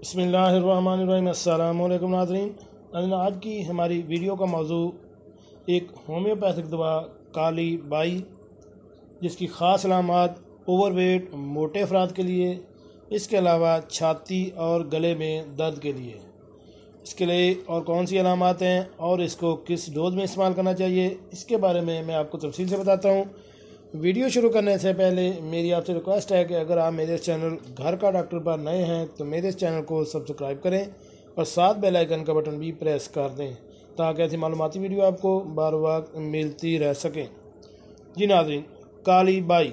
बसमीम नाजरीन आज की हमारी वीडियो का मौजू एक होम्योपैथिक दवा काली बाई जिसकी ख़ास अलामत ओवरवेट मोटे अफराद के लिए इसके अलावा छाती और गले में दर्द के लिए इसके लिए और कौन सी अलामत हैं और इसको किस डोज में इस्तेमाल करना चाहिए इसके बारे में मैं आपको तफसील से बताता हूँ वीडियो शुरू करने से पहले मेरी आपसे रिक्वेस्ट है कि अगर आप मेरे चैनल घर का डॉक्टर पर नए हैं तो मेरे चैनल को सब्सक्राइब करें और साथ बेल आइकन का बटन भी प्रेस कर दें ताकि ऐसी मालूमती वीडियो आपको बार बार मिलती रह सके जी नाजरीन काली बाई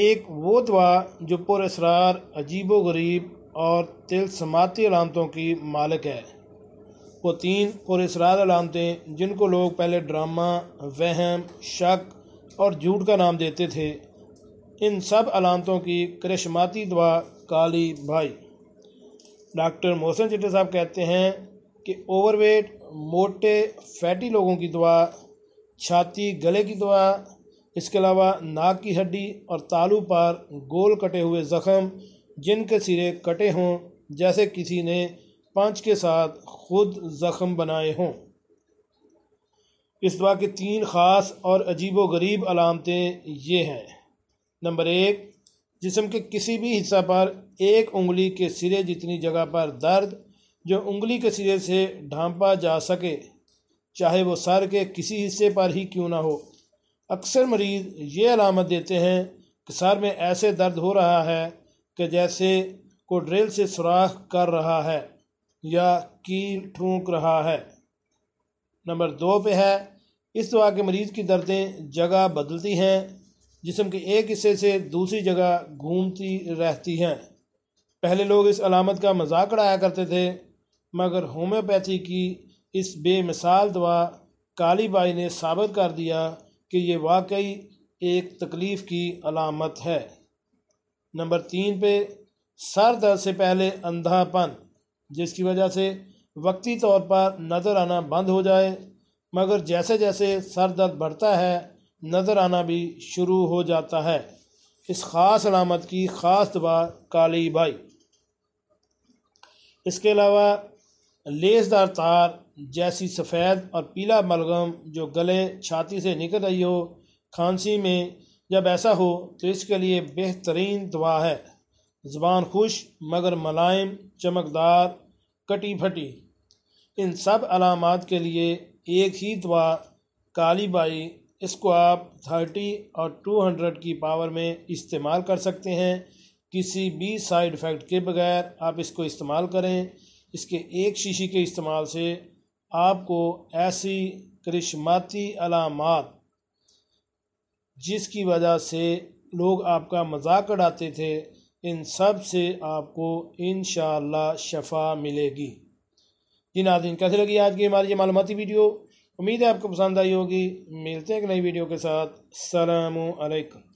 एक वो दवा जो पुरसरार अजीब व गरीब और तिल समाती अलामतों की मालिक है वो तीन पुरसरार अलामतें जिनको लोग पहले ड्रामा वहम शक और जूट का नाम देते थे इन सब अलामतों की करिश्माती दवा काली भाई डॉक्टर मोहसिन चिट्टे साहब कहते हैं कि ओवरवेट मोटे फैटी लोगों की दवा छाती गले की दवा इसके अलावा नाक की हड्डी और तालू पर गोल कटे हुए ज़ख़म जिनके सिरे कटे हों जैसे किसी ने पंच के साथ खुद ज़ख़म बनाए हों इस दवा के तीन ख़ास और अजीब गरीब अलामतें ये हैं नंबर एक जिसम के किसी भी हिस्सा पर एक उंगली के सिरे जितनी जगह पर दर्द जो उंगली के सिरे से ढांपा जा सके चाहे वो सर के किसी हिस्से पर ही क्यों ना हो अक्सर मरीज़ ये अलामत देते हैं कि सर में ऐसे दर्द हो रहा है कि जैसे को ड्रिल से सुराख कर रहा है या कील ठूंक रहा है नंबर दो पे है इस दवा के मरीज़ की दर्दें जगह बदलती हैं जिसम के एक हिस्से से दूसरी जगह घूमती रहती हैं पहले लोग इस अलामत का मजाक उड़ाया करते थे मगर होम्योपैथी की इस बेमिसाल दवा काली बाई ने साबित कर दिया कि ये वाकई एक तकलीफ़ की अलामत है नंबर तीन पे सर दर्द से पहले अंधापन जिसकी वजह से वक्ती तौर पर नज़र आना बंद हो जाए मगर जैसे जैसे सर दर्द बढ़ता है नज़र आना भी शुरू हो जाता है इस ख़ास अलामत की ख़ास दवा काली बाई इसके अलावा लेसदार तार जैसी सफ़ेद और पीला मलगम जो गले छाती से निकल रही हो खांसी में जब ऐसा हो तो इसके लिए बेहतरीन दवा है ज़बान खुश मगर मलायम चमकदार कटी फटी इन सब अलामत के लिए एक ही दवा काली बाई इसको आप थर्टी और टू हंड्रेड की पावर में इस्तेमाल कर सकते हैं किसी भी साइड इफ़ेक्ट के बगैर आप इसको इस्तेमाल करें इसके एक शीशी के इस्तेमाल से आपको ऐसी करिश्माती अलामत जिसकी वजह से लोग आपका मजाक उड़ाते थे इन सब से आपको इन शफा मिलेगी जी नाजरीन कैसे लगी आज की हमारी ये मालूमती वीडियो उम्मीद है आपको पसंद आई होगी मिलते हैं एक नई वीडियो के साथ सलामकुम